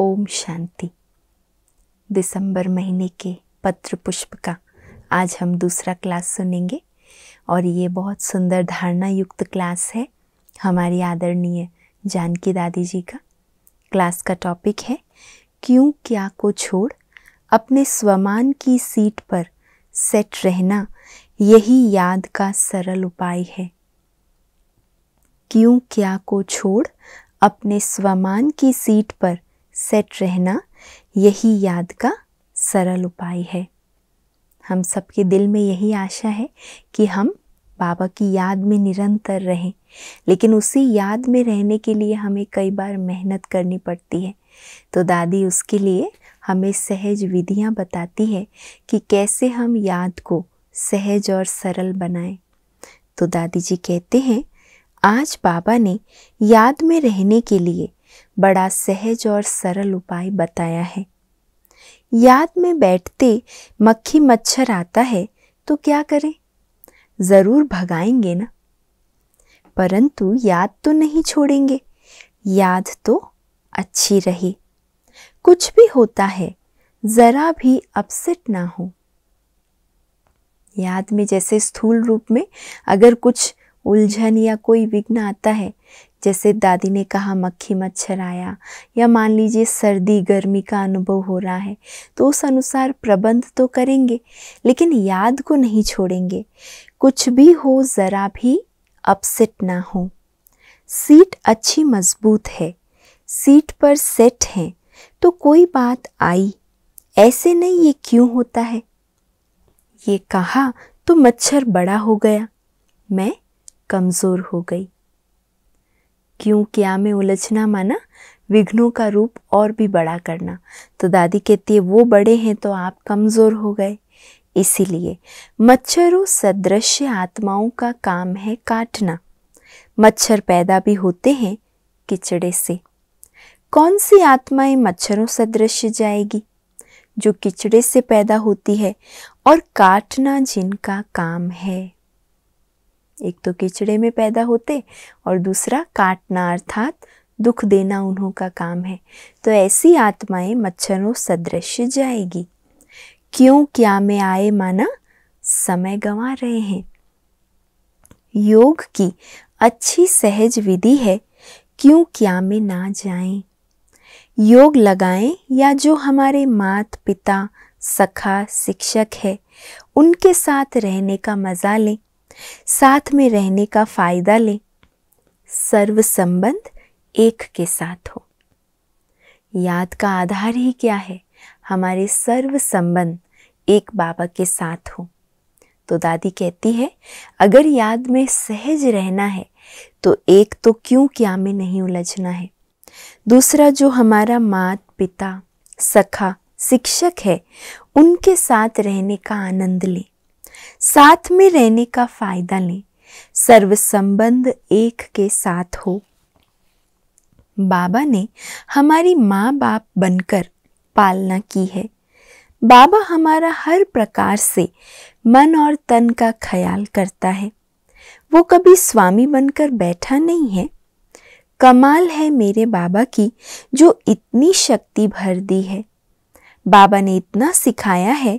ओम शांति दिसंबर महीने के पत्र पुष्प का आज हम दूसरा क्लास सुनेंगे और ये बहुत सुंदर धारणा युक्त क्लास है हमारी आदरणीय जानकी दादी जी का क्लास का टॉपिक है क्यों क्या को छोड़ अपने स्वमान की सीट पर सेट रहना यही याद का सरल उपाय है क्यों क्या को छोड़ अपने स्वमान की सीट पर सेट रहना यही याद का सरल उपाय है हम सबके दिल में यही आशा है कि हम बाबा की याद में निरंतर रहें लेकिन उसी याद में रहने के लिए हमें कई बार मेहनत करनी पड़ती है तो दादी उसके लिए हमें सहज विधियां बताती है कि कैसे हम याद को सहज और सरल बनाएं। तो दादी जी कहते हैं आज बाबा ने याद में रहने के लिए बड़ा सहज और सरल उपाय बताया है याद में बैठते मक्खी मच्छर आता है तो क्या करें ज़रूर भगाएंगे ना परंतु याद तो नहीं छोड़ेंगे याद तो अच्छी रहे कुछ भी होता है ज़रा भी अपसेट ना हो याद में जैसे स्थूल रूप में अगर कुछ उलझन या कोई विघ्न आता है जैसे दादी ने कहा मक्खी मच्छर आया या मान लीजिए सर्दी गर्मी का अनुभव हो रहा है तो उस अनुसार प्रबंध तो करेंगे लेकिन याद को नहीं छोड़ेंगे कुछ भी हो ज़रा भी अपसेट ना हो सीट अच्छी मजबूत है सीट पर सेट है तो कोई बात आई ऐसे नहीं ये क्यों होता है ये कहा तो मच्छर बड़ा हो गया मैं कमज़ोर हो गई क्यों क्या में उलझना माना विघ्नों का रूप और भी बड़ा करना तो दादी कहती है वो बड़े हैं तो आप कमज़ोर हो गए इसीलिए मच्छरों सदृश आत्माओं का काम है काटना मच्छर पैदा भी होते हैं किचड़े से कौन सी आत्माएं मच्छरों सदृश जाएगी जो किचड़े से पैदा होती है और काटना जिनका काम है एक तो किचड़े में पैदा होते और दूसरा काटना अर्थात दुख देना उन्हों का काम है तो ऐसी आत्माएं मच्छरों सदृश जाएगी क्यों क्या में आए माना समय गंवा रहे हैं योग की अच्छी सहज विधि है क्यों क्या में ना जाएं योग लगाएं या जो हमारे मात पिता सखा शिक्षक है उनके साथ रहने का मज़ा लें साथ में रहने का फायदा लें सर्व संबंध एक के साथ हो याद का आधार ही क्या है हमारे सर्व संबंध एक बाबा के साथ हो तो दादी कहती है अगर याद में सहज रहना है तो एक तो क्यों क्या में नहीं उलझना है दूसरा जो हमारा मात पिता सखा शिक्षक है उनके साथ रहने का आनंद लें साथ में रहने का फायदा लें सर्व संबंध एक के साथ हो बाबा ने हमारी माँ बाप बनकर पालना की है बाबा हमारा हर प्रकार से मन और तन का ख्याल करता है वो कभी स्वामी बनकर बैठा नहीं है कमाल है मेरे बाबा की जो इतनी शक्ति भर दी है बाबा ने इतना सिखाया है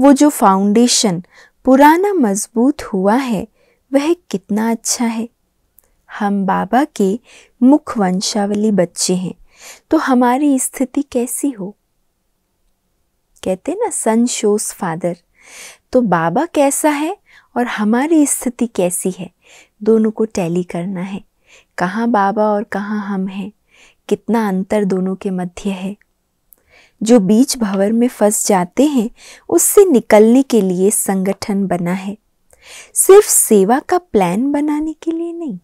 वो जो फाउंडेशन पुराना मजबूत हुआ है वह कितना अच्छा है हम बाबा के मुख वंशावली बच्चे हैं तो हमारी स्थिति कैसी हो कहते ना सन शोस फादर तो बाबा कैसा है और हमारी स्थिति कैसी है दोनों को टैली करना है कहाँ बाबा और कहाँ हम हैं कितना अंतर दोनों के मध्य है जो बीच भंवर में फंस जाते हैं उससे निकलने के लिए संगठन बना है सिर्फ सेवा का प्लान बनाने के लिए नहीं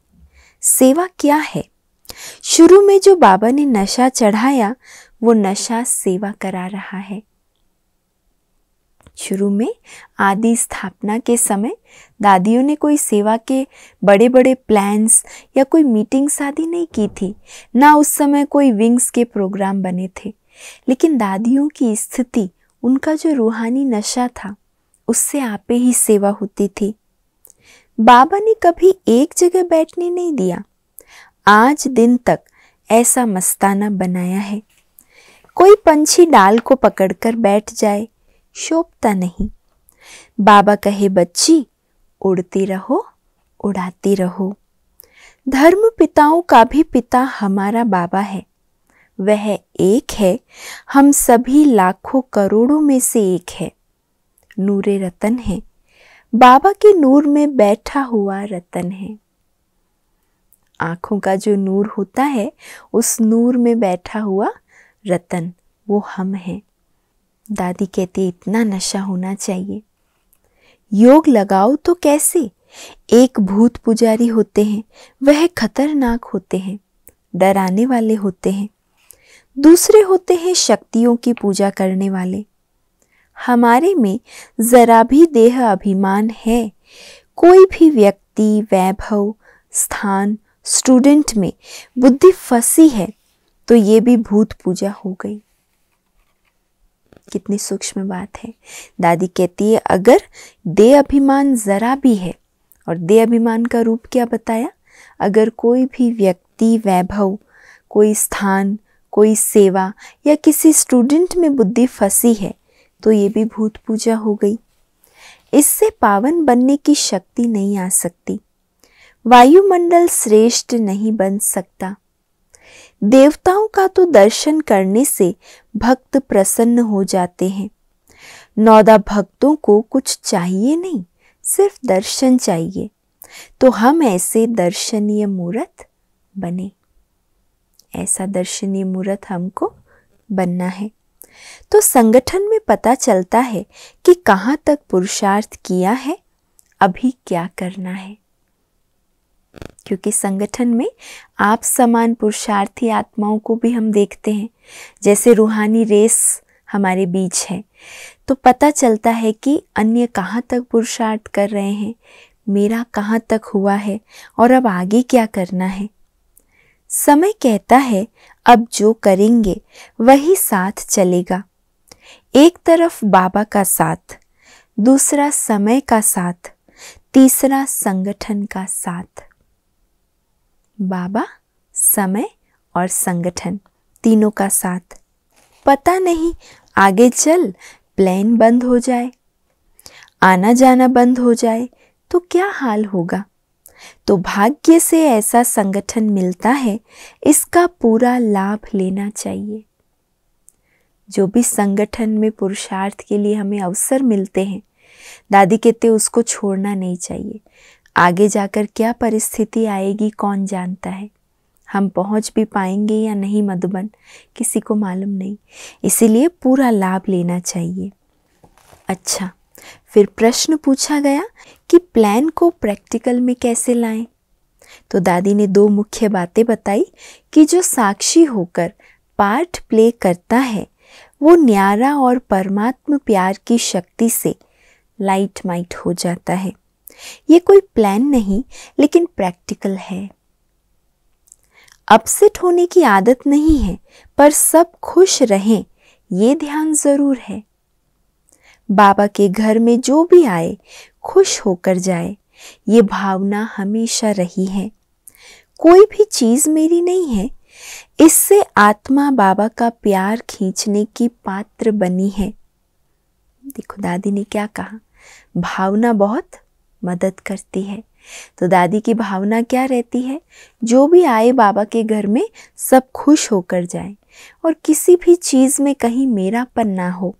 सेवा क्या है शुरू में जो बाबा ने नशा चढ़ाया वो नशा सेवा करा रहा है शुरू में आदि स्थापना के समय दादियों ने कोई सेवा के बड़े बड़े प्लान्स या कोई मीटिंग शादी नहीं की थी ना उस समय कोई विंग्स के प्रोग्राम बने थे लेकिन दादियों की स्थिति उनका जो रूहानी नशा था उससे आपे ही सेवा होती थी बाबा ने कभी एक जगह बैठने नहीं दिया आज दिन तक ऐसा मस्ताना बनाया है कोई पंछी डाल को पकड़कर बैठ जाए शोभता नहीं बाबा कहे बच्ची उड़ती रहो उड़ाती रहो धर्म पिताओं का भी पिता हमारा बाबा है वह एक है हम सभी लाखों करोड़ों में से एक है नूरे रतन है बाबा के नूर में बैठा हुआ रतन है आंखों का जो नूर होता है उस नूर में बैठा हुआ रतन वो हम हैं दादी कहती है इतना नशा होना चाहिए योग लगाओ तो कैसे एक भूत पुजारी होते हैं वह खतरनाक होते हैं डराने वाले होते हैं दूसरे होते हैं शक्तियों की पूजा करने वाले हमारे में जरा भी देह अभिमान है कोई भी व्यक्ति वैभव स्थान स्टूडेंट में बुद्धि फंसी है तो ये भी भूत पूजा हो गई कितनी सूक्ष्म बात है दादी कहती है अगर दे अभिमान जरा भी है और दे अभिमान का रूप क्या बताया अगर कोई भी व्यक्ति वैभव कोई स्थान कोई सेवा या किसी स्टूडेंट में बुद्धि फंसी है तो ये भी भूत पूजा हो गई इससे पावन बनने की शक्ति नहीं आ सकती वायुमंडल श्रेष्ठ नहीं बन सकता देवताओं का तो दर्शन करने से भक्त प्रसन्न हो जाते हैं नौदा भक्तों को कुछ चाहिए नहीं सिर्फ दर्शन चाहिए तो हम ऐसे दर्शनीय मूर्त बने ऐसा दर्शनीय मूर्त हमको बनना है तो संगठन में पता चलता है कि कहाँ तक पुरुषार्थ किया है अभी क्या करना है क्योंकि संगठन में आप समान पुरुषार्थी आत्माओं को भी हम देखते हैं जैसे रूहानी रेस हमारे बीच है तो पता चलता है कि अन्य कहाँ तक पुरुषार्थ कर रहे हैं मेरा कहाँ तक हुआ है और अब आगे क्या करना है समय कहता है अब जो करेंगे वही साथ चलेगा एक तरफ बाबा का साथ दूसरा समय का साथ तीसरा संगठन का साथ बाबा समय और संगठन तीनों का साथ पता नहीं आगे चल प्लान बंद हो जाए आना जाना बंद हो जाए तो क्या हाल होगा तो भाग्य से ऐसा संगठन मिलता है इसका पूरा लाभ लेना चाहिए जो भी संगठन में पुरुषार्थ के लिए हमें अवसर मिलते हैं दादी कहते उसको छोड़ना नहीं चाहिए आगे जाकर क्या परिस्थिति आएगी कौन जानता है हम पहुंच भी पाएंगे या नहीं मधुबन किसी को मालूम नहीं इसीलिए पूरा लाभ लेना चाहिए अच्छा फिर प्रश्न पूछा गया कि प्लान को प्रैक्टिकल में कैसे लाएं? तो दादी ने दो मुख्य बातें बताई कि जो साक्षी होकर पार्ट प्ले करता है वो न्यारा और परमात्म प्यार की शक्ति से लाइट माइट हो जाता है ये कोई प्लान नहीं लेकिन प्रैक्टिकल है अपसेट होने की आदत नहीं है पर सब खुश रहें ये ध्यान ज़रूर है बाबा के घर में जो भी आए खुश होकर जाए ये भावना हमेशा रही है कोई भी चीज़ मेरी नहीं है इससे आत्मा बाबा का प्यार खींचने की पात्र बनी है देखो दादी ने क्या कहा भावना बहुत मदद करती है तो दादी की भावना क्या रहती है जो भी आए बाबा के घर में सब खुश होकर जाए और किसी भी चीज़ में कहीं मेरापन ना हो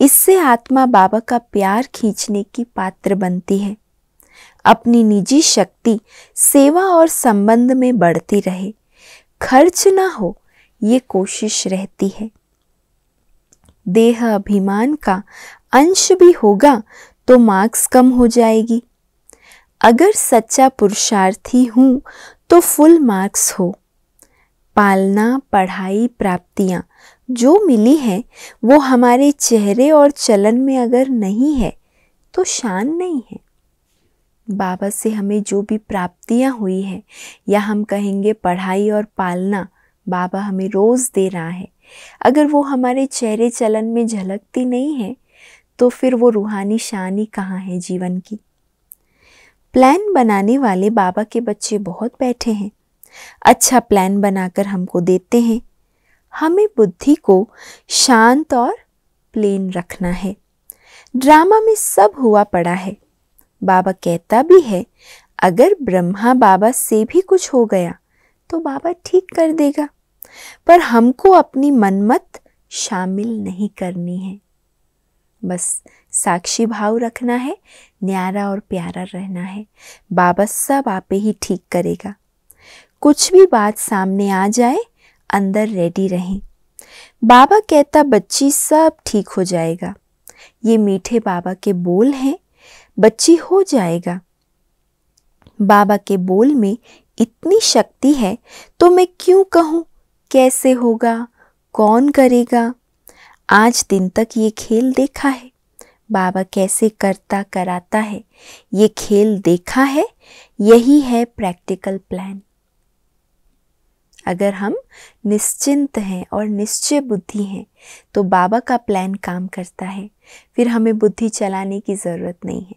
इससे आत्मा बाबा का प्यार खींचने की पात्र बनती है अपनी निजी शक्ति सेवा और संबंध में बढ़ती रहे खर्च ना हो ये कोशिश रहती है देह अभिमान का अंश भी होगा तो मार्क्स कम हो जाएगी अगर सच्चा पुरुषार्थी हूं तो फुल मार्क्स हो पालना पढ़ाई प्राप्तियां जो मिली है वो हमारे चेहरे और चलन में अगर नहीं है तो शान नहीं है बाबा से हमें जो भी प्राप्तियाँ हुई हैं या हम कहेंगे पढ़ाई और पालना बाबा हमें रोज़ दे रहा है अगर वो हमारे चेहरे चलन में झलकती नहीं है तो फिर वो रूहानी शान ही कहाँ है जीवन की प्लान बनाने वाले बाबा के बच्चे बहुत बैठे हैं अच्छा प्लान बनाकर हमको देते हैं हमें बुद्धि को शांत और प्लेन रखना है ड्रामा में सब हुआ पड़ा है बाबा कहता भी है अगर ब्रह्मा बाबा से भी कुछ हो गया तो बाबा ठीक कर देगा पर हमको अपनी मनमत शामिल नहीं करनी है बस साक्षी भाव रखना है न्यारा और प्यारा रहना है बाबा सब आपे ही ठीक करेगा कुछ भी बात सामने आ जाए अंदर रेडी रहें बाबा कहता बच्ची सब ठीक हो जाएगा ये मीठे बाबा के बोल हैं बच्ची हो जाएगा बाबा के बोल में इतनी शक्ति है तो मैं क्यों कहूँ कैसे होगा कौन करेगा आज दिन तक ये खेल देखा है बाबा कैसे करता कराता है ये खेल देखा है यही है प्रैक्टिकल प्लान अगर हम निश्चिंत हैं और निश्चय बुद्धि हैं तो बाबा का प्लान काम करता है फिर हमें बुद्धि चलाने की ज़रूरत नहीं है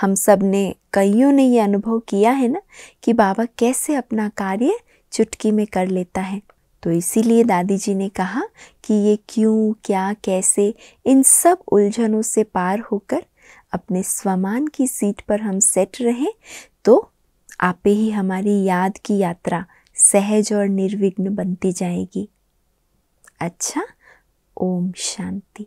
हम सब ने कईयों ने ये अनुभव किया है ना कि बाबा कैसे अपना कार्य चुटकी में कर लेता है तो इसीलिए दादी जी ने कहा कि ये क्यों क्या कैसे इन सब उलझनों से पार होकर अपने स्वमान की सीट पर हम सेट रहें तो आपे ही हमारी याद की यात्रा सहज और निर्विघ्न बनती जाएगी अच्छा ओम शांति